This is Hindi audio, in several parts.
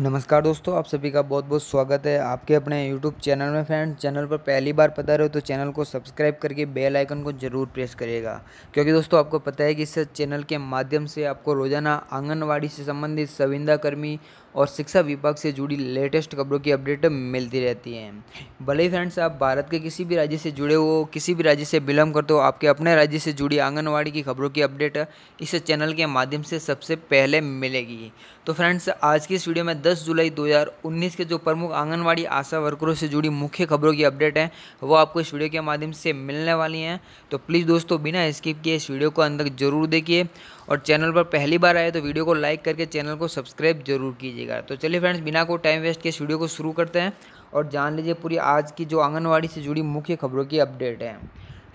नमस्कार दोस्तों आप सभी का बहुत बहुत स्वागत है आपके अपने YouTube चैनल में फ्रेंड चैनल पर पहली बार पता रहे तो चैनल को सब्सक्राइब करके बेल आइकन को ज़रूर प्रेस करिएगा क्योंकि दोस्तों आपको पता है कि इस चैनल के माध्यम से आपको रोज़ाना आंगनवाड़ी से संबंधित कर्मी और शिक्षा विभाग से जुड़ी लेटेस्ट खबरों की अपडेट मिलती रहती है भले ही फ्रेंड्स आप भारत के किसी भी राज्य से जुड़े हो किसी भी राज्य से बिलोंग करते हो आपके अपने राज्य से जुड़ी आंगनवाड़ी की खबरों की अपडेट इस चैनल के माध्यम से सबसे पहले मिलेगी तो फ्रेंड्स आज की इस वीडियो में दस जुलाई 2019 के जो प्रमुख आंगनबाड़ी आशा वर्करों से जुड़ी मुख्य खबरों की अपडेट हैं वो आपको इस वीडियो के माध्यम से मिलने वाली हैं तो प्लीज़ दोस्तों बिना स्किप किए इस वीडियो को अंदर जरूर देखिए और चैनल पर पहली बार आए तो वीडियो को लाइक करके चैनल को सब्सक्राइब जरूर कीजिएगा तो चलिए फ्रेंड्स बिना कोई टाइम वेस्ट के इस वीडियो को शुरू करते हैं और जान लीजिए पूरी आज की जो आंगनबाड़ी से जुड़ी मुख्य खबरों की अपडेट है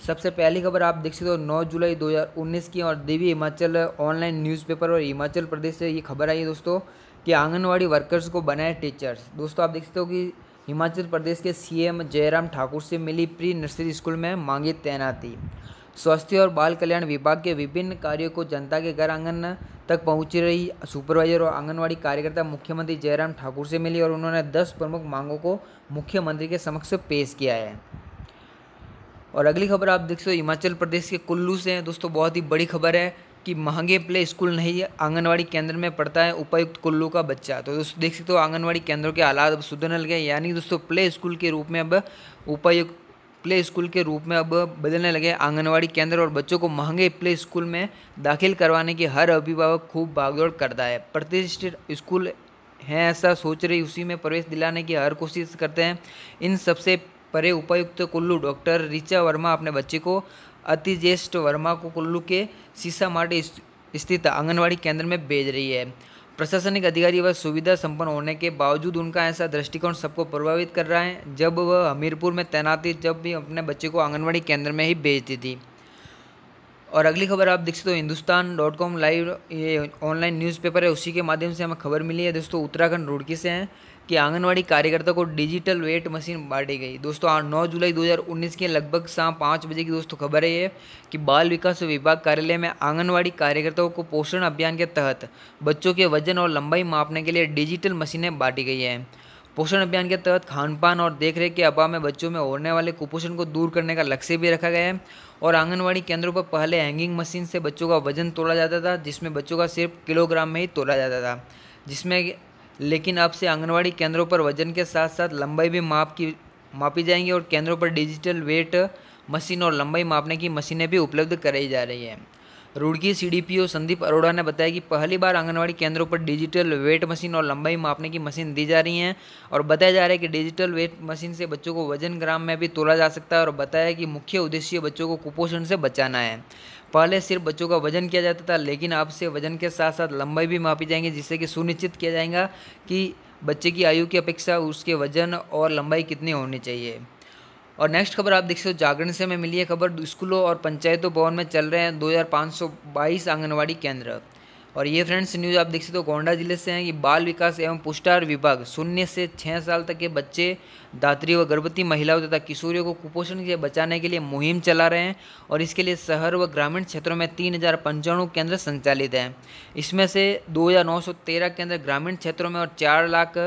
सबसे पहली खबर आप देख सकते हो 9 जुलाई 2019 की और दिव्य हिमाचल ऑनलाइन न्यूज़पेपर और हिमाचल प्रदेश से ये खबर आई है दोस्तों कि आंगनवाड़ी वर्कर्स को बनाए टीचर्स दोस्तों आप देख सकते हो कि हिमाचल प्रदेश के सीएम जयराम ठाकुर से मिली प्री नर्सरी स्कूल में मांगी तैनाती स्वास्थ्य और बाल कल्याण विभाग के विभिन्न कार्यों को जनता के घर आंगन तक पहुंच रही सुपरवाइजर और आंगनवाड़ी कार्यकर्ता मुख्यमंत्री जयराम ठाकुर से मिली और उन्होंने दस प्रमुख मांगों को मुख्यमंत्री के समक्ष पेश किया है और अगली खबर आप देख सकते हो हिमाचल प्रदेश के कुल्लू से हैं दोस्तों बहुत ही बड़ी खबर है कि महंगे प्ले स्कूल नहीं आंगनवाड़ी केंद्र में पढ़ता है उपायुक्त कुल्लू का बच्चा तो दोस्तों देख सकते हो आंगनवाड़ी केंद्रों के हालात अब सुधरने लगे यानी दोस्तों प्ले स्कूल के रूप में अब उपायुक्त प्ले स्कूल के रूप में अब बदलने लगे आंगनवाड़ी केंद्र और बच्चों को महंगे प्ले स्कूल में दाखिल करवाने की हर अभिभावक खूब भागदौड़ करता है प्रतिष्ठित स्कूल हैं ऐसा सोच रही उसी में प्रवेश दिलाने की हर कोशिश करते हैं इन सबसे परे उपायुक्त कुल्लू डॉक्टर ऋचा वर्मा अपने बच्चे को ज्येष्ठ वर्मा को कुल्लू के सीसामाटी स्थित आंगनवाड़ी केंद्र में भेज रही है प्रशासनिक अधिकारी व सुविधा संपन्न होने के बावजूद उनका ऐसा दृष्टिकोण सबको प्रभावित कर रहा है जब वह हमीरपुर में तैनाती जब भी अपने बच्चे को आंगनबाड़ी केंद्र में ही भेजती थी और अगली खबर आप देख सकते हो हिंदुस्तान डॉट कॉम लाइव ये ऑनलाइन न्यूज़पेपर है उसी के माध्यम से हमें खबर मिली है दोस्तों उत्तराखंड रुड़की से हैं कि आंगनवाड़ी कार्यकर्ता को डिजिटल वेट मशीन बांटी गई दोस्तों नौ जुलाई 2019 के लगभग शाम पाँच बजे की दोस्तों खबर है कि बाल विकास विभाग कार्यालय में आंगनवाड़ी कार्यकर्ताओं को पोषण अभियान के तहत बच्चों के वजन और लंबाई मापने के लिए डिजिटल मशीनें बांटी गई हैं पोषण अभियान के तहत खान पान और देखरेख के अभाव में बच्चों में होने वाले कुपोषण को दूर करने का लक्ष्य भी रखा गया है और आंगनवाड़ी केंद्रों पर पहले हैंगिंग मशीन से बच्चों का वजन तोड़ा जाता था जिसमें बच्चों का सिर्फ किलोग्राम में ही तोड़ा जाता था जिसमें लेकिन अब से आंगनवाड़ी केंद्रों पर वजन के साथ साथ लंबाई भी माप की मापी जाएंगी और केंद्रों पर डिजिटल वेट मशीन और लंबाई मापने की मशीनें भी उपलब्ध कराई जा रही हैं रुड़की सीडीपीओ संदीप अरोड़ा ने बताया कि पहली बार आंगनवाड़ी केंद्रों पर डिजिटल वेट मशीन और लंबाई मापने की मशीन दी जा रही हैं और बताया जा रहा है कि डिजिटल वेट मशीन से बच्चों को वजन ग्राम में भी तोला जा सकता है और बताया कि मुख्य उद्देश्य बच्चों को कुपोषण से बचाना है पहले सिर्फ बच्चों का वजन किया जाता था लेकिन आपसे वजन के साथ साथ लंबाई भी मापी जाएंगी जिससे कि सुनिश्चित किया जाएगा कि बच्चे की आयु की अपेक्षा उसके वजन और लंबाई कितनी होनी चाहिए और नेक्स्ट खबर आप देख सकते हो जागरण से हमें मिली है खबर स्कूलों और पंचायतों भवन में चल रहे हैं 2522 आंगनवाड़ी केंद्र और ये फ्रेंड्स न्यूज़ आप देख सकते हो गोंडा जिले से हैं कि बाल विकास एवं पुष्टार विभाग शून्य से छः साल तक के बच्चे दात्री व गर्भवती महिलाओं तथा किशोरियों को कुपोषण से बचाने के लिए मुहिम चला रहे हैं और इसके लिए शहर व ग्रामीण क्षेत्रों में तीन हज़ार पंचाणु केंद्र संचालित हैं इसमें से दो हज़ार नौ सौ तेरह केंद्र ग्रामीण क्षेत्रों में और चार लाख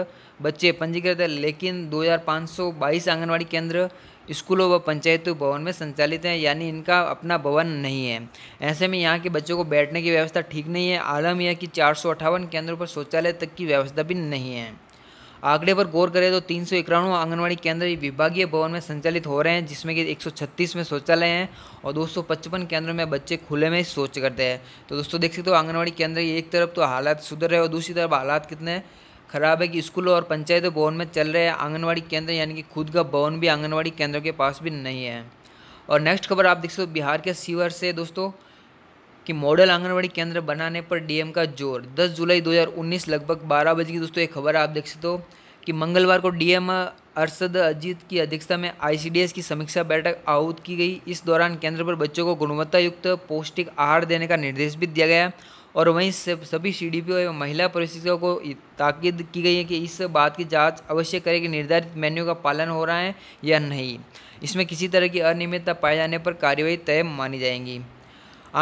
बच्चे पंजीकृत हैं लेकिन दो हज़ार पाँच सौ बाईस आंगनबाड़ी केंद्र स्कूलों व पंचायतों भवन में संचालित हैं यानी इनका अपना भवन नहीं है ऐसे में यहाँ के बच्चों को बैठने की व्यवस्था ठीक नहीं है आलम यह कि चार केंद्रों पर शौचालय तक की व्यवस्था भी नहीं है आंकड़े पर गौर करें तो तीन सौ इक्यानवे आंगनबाड़ी केंद्र विभागीय भवन में संचालित हो रहे हैं जिसमें कि 136 में शौचालय हैं और 255 केंद्रों में बच्चे खुले में शौच करते हैं तो दोस्तों देख सकते हो आंगनबाड़ी केंद्र एक तरफ तो हालात सुधर रहे और दूसरी तरफ हालात कितने हैं खराब है कि स्कूलों और पंचायत भवन में चल रहे आंगनवाड़ी केंद्र यानी कि खुद का भवन भी आंगनवाड़ी केंद्रों के पास भी नहीं है और नेक्स्ट खबर आप देख सकते हो बिहार के सीवर से दोस्तों कि मॉडल आंगनवाड़ी केंद्र बनाने पर डीएम का जोर 10 जुलाई 2019 लगभग 12 बजे की दोस्तों एक खबर आप देख सकते हो कि मंगलवार को डीएम अरसद अजीत की अध्यक्षता में आईसीडीएस की समीक्षा बैठक आहूत की गई इस दौरान केंद्र पर बच्चों को गुणवत्तायुक्त पौष्टिक आहार देने का निर्देश भी दिया गया और वहीं से सभी सी एवं महिला प्रशिक्षकों को ताकीद की गई है कि इस बात की जाँच अवश्य करें कि निर्धारित मेन्यू का पालन हो रहा है या नहीं इसमें किसी तरह की अनियमितता पाए जाने पर कार्यवाही तय मानी जाएंगी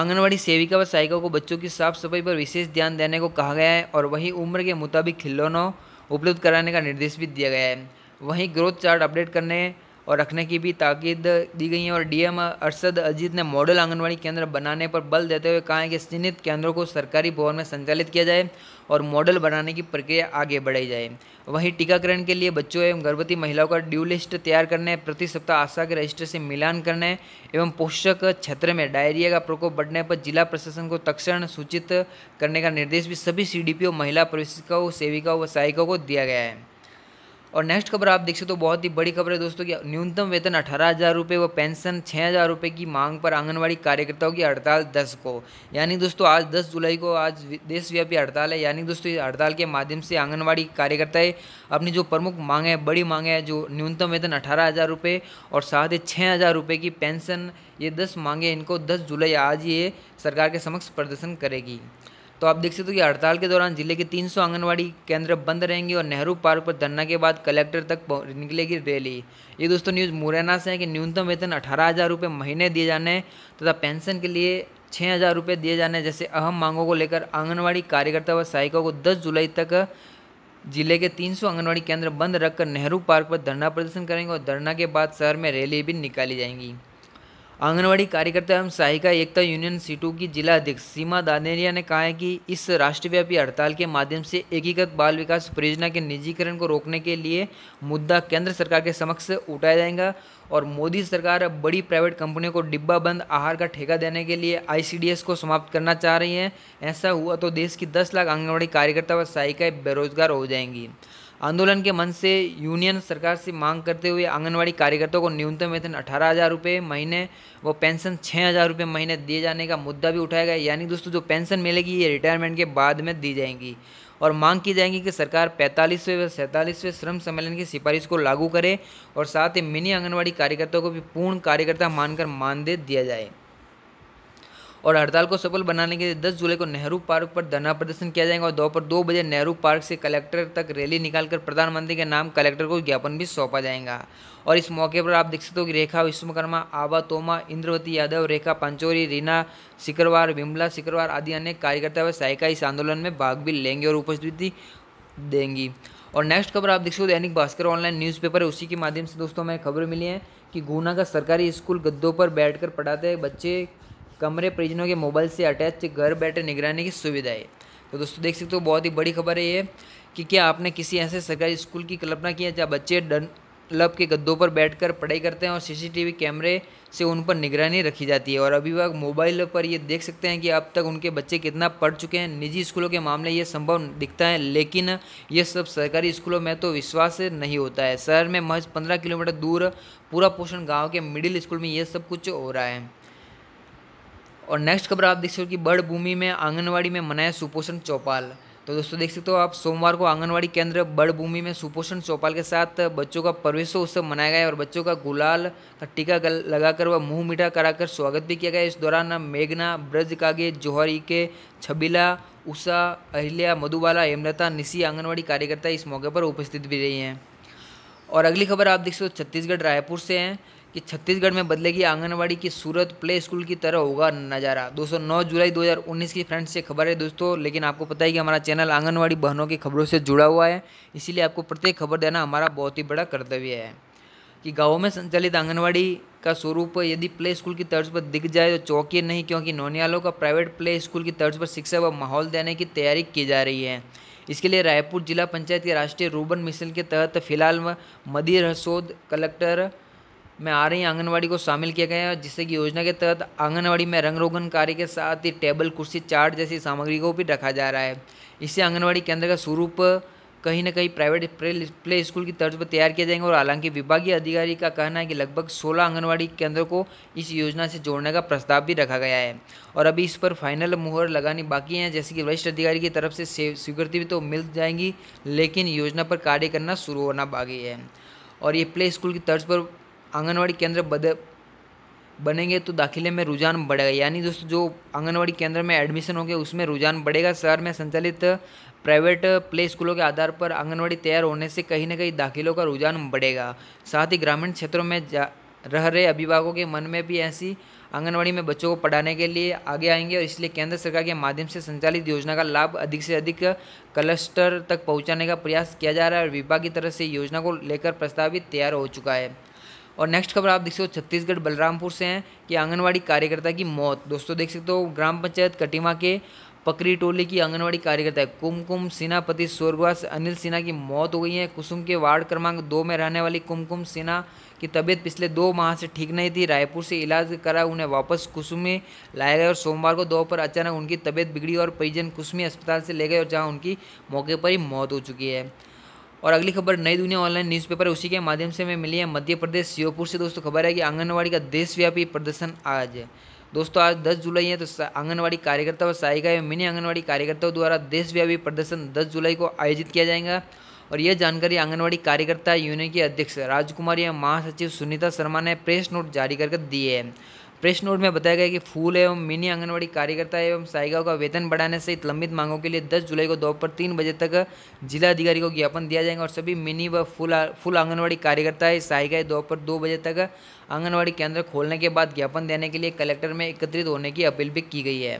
आंगनवाड़ी सेविका व सहायिका को बच्चों की साफ सफाई पर विशेष ध्यान देने को कहा गया है और वहीं उम्र के मुताबिक खिलौनों उपलब्ध कराने का निर्देश भी दिया गया है वहीं ग्रोथ चार्ट अपडेट करने और रखने की भी ताकीद दी गई है और डीएम अरसद अजीत ने मॉडल आंगनबाड़ी केंद्र बनाने पर बल देते हुए कहा है कि चिन्हित केंद्रों को सरकारी भवन में संचालित किया जाए और मॉडल बनाने की प्रक्रिया आगे बढ़ाई जाए वहीं टीकाकरण के लिए बच्चों एवं गर्भवती महिलाओं का ड्यू लिस्ट तैयार करने प्रति सप्ताह आशा के रजिस्टर से मिलान करने एवं पोषक क्षेत्र में डायरिया का प्रकोप बढ़ने पर जिला प्रशासन को तक्षण सूचित करने का निर्देश भी सभी सी महिला प्रवेशिकाओं सेविकाओं व सहायिकाओं को दिया गया है और नेक्स्ट खबर आप देख सकते हो तो बहुत ही बड़ी खबर है दोस्तों कि न्यूनतम वेतन अठारह हज़ार रुपये व पेंशन छः हज़ार रुपये की मांग पर आंगनबाड़ी कार्यकर्ताओं की हड़ताल दस को यानी दोस्तों आज दस जुलाई को आज देशव्यापी हड़ताल है यानी दोस्तों इस हड़ताल के माध्यम से आंगनबाड़ी कार्यकर्ताएं अपनी जो प्रमुख मांग है बड़ी मांग है जो न्यूनतम वेतन अठारह हज़ार रुपये और साथ ही छः हज़ार रुपये की पेंशन ये दस मांगे इनको दस जुलाई आज ये सरकार के समक्ष प्रदर्शन करेगी तो आप देख सकते हो कि हड़ताल के दौरान जिले के 300 आंगनवाड़ी केंद्र बंद रहेंगे और नेहरू पार्क पर धरना के बाद कलेक्टर तक निकलेगी रैली ये दोस्तों न्यूज़ मुरैना से है कि न्यूनतम वेतन अठारह हज़ार रुपये महीने दिए जाने तथा पेंशन के लिए छः हज़ार रुपये दिए जाने जैसे अहम मांगों को लेकर आंगनबाड़ी कार्यकर्ता व सहायिका को दस जुलाई तक जिले के तीन आंगनबाड़ी केंद्र बंद रखकर नेहरू पार्क पर धरना प्रदर्शन करेंगे और धरना के बाद शहर में रैली भी निकाली जाएंगी आंगनवाड़ी कार्यकर्ता एवं सहायिका एकता यूनियन सीटू की जिला अध्यक्ष सीमा दानेरिया ने कहा है कि इस राष्ट्रव्यापी हड़ताल के माध्यम से एकीकृत बाल विकास परियोजना के निजीकरण को रोकने के लिए मुद्दा केंद्र सरकार के समक्ष उठाया जाएगा और मोदी सरकार बड़ी प्राइवेट कंपनियों को डिब्बा बंद आहार का ठेका देने के लिए आईसीडीएस को समाप्त करना चाह रही है ऐसा हुआ तो देश की दस लाख आंगनबाड़ी कार्यकर्ता व सहायिकाएँ बेरोजगार हो जाएंगी आंदोलन के मंच से यूनियन सरकार से मांग करते हुए आंगनवाड़ी कार्यकर्ताओं को न्यूनतम वेतन अठारह हज़ार रुपये महीने व पेंशन छः हज़ार रुपये महीने दिए जाने का मुद्दा भी उठाया गया यानी दोस्तों जो पेंशन मिलेगी ये रिटायरमेंट के बाद में दी जाएंगी और मांग की जाएगी कि सरकार पैंतालीसवें व सैंतालीसवें श्रम सम्मेलन की सिफारिश को लागू करे और साथ ही मिनी आंगनबाड़ी कार्यकर्ताओं को भी पूर्ण कार्यकर्ता मानकर मानदेय दिया जाए और हड़ताल को सफल बनाने के लिए दस जुलाई को नेहरू पार्क पर धरना प्रदर्शन किया जाएगा और दोपहर दो, दो बजे नेहरू पार्क से कलेक्टर तक रैली निकालकर प्रधानमंत्री के नाम कलेक्टर को ज्ञापन भी सौंपा जाएगा और इस मौके पर आप देख सकते हो कि रेखा विश्वकर्मा आबा तोमा इंद्रवती यादव रेखा पंचोरी रीना सिकरवार विमला सिकरवार आदि अनेक कार्यकर्ता व सहायिका इस आंदोलन में भाग भी लेंगे और उपस्थिति देंगी और नेक्स्ट खबर आप देख सकते हो दैनिक भास्कर ऑनलाइन न्यूज़पेपर है उसी के माध्यम से दोस्तों हमें खबर मिली है कि गुना का सरकारी स्कूल गद्दों पर बैठकर पढ़ाते बच्चे कमरे परिजनों के मोबाइल से अटैच घर बैठे निगरानी की सुविधा है तो दोस्तों देख सकते हो बहुत ही बड़ी खबर है ये कि क्या आपने किसी ऐसे सरकारी स्कूल की कल्पना की है जहाँ बच्चे डन के गद्दों पर बैठकर पढ़ाई करते हैं और सीसीटीवी कैमरे से उन पर निगरानी रखी जाती है और अभिभावक मोबाइल पर ये देख सकते हैं कि अब तक उनके बच्चे कितना पढ़ चुके हैं निजी स्कूलों के मामले ये संभव दिखता है लेकिन ये सब सरकारी स्कूलों में तो विश्वास नहीं होता है शहर में महज पंद्रह किलोमीटर दूर पूरा पोषण गाँव के मिडिल स्कूल में ये सब कुछ हो रहा है और नेक्स्ट खबर आप देख सकते हो कि बड़ भूमि में आंगनवाड़ी में मनाया सुपोषण चौपाल तो दोस्तों देख सकते हो आप सोमवार को आंगनवाड़ी केंद्र बड़भूमि में सुपोषण चौपाल के साथ बच्चों का प्रवेश उत्सव मनाया गया और बच्चों का गुलाल का टीका लगाकर व मुंह मीठा कराकर स्वागत भी किया गया इस दौरान मेघना ब्रज कागे जौहरी के छबीला उषा अहिल्या मधुबाला हेमलता निशी आंगनवाड़ी कार्यकर्ता इस मौके पर उपस्थित भी रही हैं और अगली खबर आप देख सकते हो छत्तीसगढ़ रायपुर से हैं कि छत्तीसगढ़ में बदलेगी आंगनबाड़ी की सूरत प्ले स्कूल की तरह होगा नज़ारा दोस्तों 9 जुलाई 2019 की फ्रेंड्स से खबर है दोस्तों लेकिन आपको पता है कि हमारा चैनल आंगनबाड़ी बहनों की खबरों से जुड़ा हुआ है इसीलिए आपको प्रत्येक खबर देना हमारा बहुत ही बड़ा कर्तव्य है कि गाँव में संचालित आंगनबाड़ी का स्वरूप यदि प्ले स्कूल की तर्ज पर दिख जाए तो चौकी नहीं क्योंकि नौनियालों का प्राइवेट प्ले स्कूल की तर्ज पर शिक्षा व माहौल देने की तैयारी की जा रही है इसके लिए रायपुर जिला पंचायत के राष्ट्रीय रूबन मिशन के तहत फिलहाल मदी रसोद कलेक्टर में आ रही आंगनवाड़ी को शामिल किया गया है जिससे कि योजना के तहत आंगनवाड़ी में रंग रोगन कार्य के साथ ही टेबल कुर्सी चार्ट जैसी सामग्री को भी रखा जा रहा है इससे आंगनवाड़ी केंद्र का स्वरूप कहीं ना कहीं प्राइवेट प्ले स्कूल की तर्ज पर तैयार किया जाएंगे और हालांकि विभागीय अधिकारी का कहना है कि लगभग 16 आंगनवाड़ी केंद्रों को इस योजना से जोड़ने का प्रस्ताव भी रखा गया है और अभी इस पर फाइनल मुहर लगानी बाकी है जैसे कि वरिष्ठ अधिकारी की तरफ से स्वीकृति भी तो मिल जाएंगी लेकिन योजना पर कार्य करना शुरू होना बाकी है और ये प्ले स्कूल की तर्ज पर आंगनवाड़ी केंद्र बद बनेंगे तो दाखिले में रुझान बढ़ेगा यानी दोस्तों जो आंगनवाड़ी केंद्र में एडमिशन होंगे उसमें रुझान बढ़ेगा शहर में संचालित प्राइवेट प्ले स्कूलों के आधार पर आंगनवाड़ी तैयार होने से कहीं ना कहीं दाखिलों का रुझान बढ़ेगा साथ ही ग्रामीण क्षेत्रों में जा रह रहे अभिभावकों के मन में भी ऐसी आंगनवाड़ी में बच्चों को पढ़ाने के लिए आगे आएंगे और इसलिए केंद्र सरकार के माध्यम से संचालित योजना का लाभ अधिक से अधिक क्लस्टर तक पहुंचाने का प्रयास किया जा रहा है और विभाग की तरफ से योजना को लेकर प्रस्तावित तैयार हो चुका है और नेक्स्ट खबर आप देख सकते हो छत्तीसगढ़ बलरामपुर से हैं कि आंगनवाड़ी कार्यकर्ता की मौत दोस्तों देख सकते हो ग्राम पंचायत कटिमा के पकरी टोली की आंगनवाड़ी कार्यकर्ता कुमकुम सिन्हा पति स्वर्गवास अनिल सिन्हा की मौत हो गई है कुसुम के वार्ड क्रमांक दो में रहने वाली कुमकुम सिन्हा की तबीयत पिछले दो माह से ठीक नहीं थी रायपुर से इलाज करा उन्हें वापस कुसुम में लाया गया और सोमवार को दोपहर अचानक उनकी तबीयत बिगड़ी और परिजन कुसुमी अस्पताल से ले गए और जहाँ उनकी मौके पर ही मौत हो चुकी है और अगली खबर नई दुनिया ऑनलाइन न्यूज़पेपर उसी के माध्यम से हमें मिली है मध्य प्रदेश श्योपुर से दोस्तों खबर है कि आंगनवाड़ी का देशव्यापी प्रदर्शन आज है दोस्तों आज 10 जुलाई है तो आंगनबाड़ी कार्यकर्ता और सहायिका एवं मिनी आंगनबाड़ी कार्यकर्ताओं द्वारा देशव्यापी प्रदर्शन दस जुलाई को आयोजित किया जाएगा और यह जानकारी आंगनबाड़ी कार्यकर्ता यूनियन के अध्यक्ष राजकुमारी एवं महासचिव सुनीता शर्मा ने प्रेस नोट जारी करके दी है प्रश्न नोट में बताया गया कि फूल एवं मिनी आंगनबाड़ी कार्यकर्ता एवं सहायिकाओं का वेतन बढ़ाने सहित लंबित मांगों के लिए 10 जुलाई को दोपहर तीन बजे तक जिला अधिकारी को ज्ञापन दिया जाएगा और सभी मिनी व फूल फुल आंगनबाड़ी कार्यकर्ता सहायिकाएं दोपहर दो बजे तक आंगनबाड़ी केंद्र खोलने के बाद ज्ञापन देने के लिए कलेक्टर में एकत्रित होने की अपील भी की गई है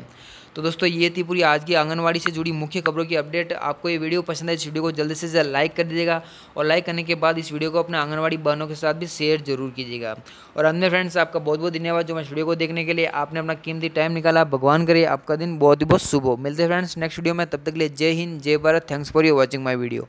तो दोस्तों ये थी पूरी आज की आंगनवाड़ी से जुड़ी मुख्य खबरों की अपडेट आपको ये वीडियो पसंद है इस वीडियो को जल्दी से जल्द लाइक कर दीजिएगा और लाइक करने के बाद इस वीडियो को अपने आंगनवाड़ी बहनों के साथ भी शेयर जरूर कीजिएगा और अन्य फ्रेंड्स आपका बहुत बहुत धन्यवाद जो मैं वीडियो को देखने के लिए आपने अपना कीमती टाइम निकाला भगवान करे आपका दिन बहुत ही बहुत शुभ हो मिलते फ्रेंड्स नेक्स्ट वीडियो में तब तक के लिए जय हिंद जय Bharat thanks for you watching my video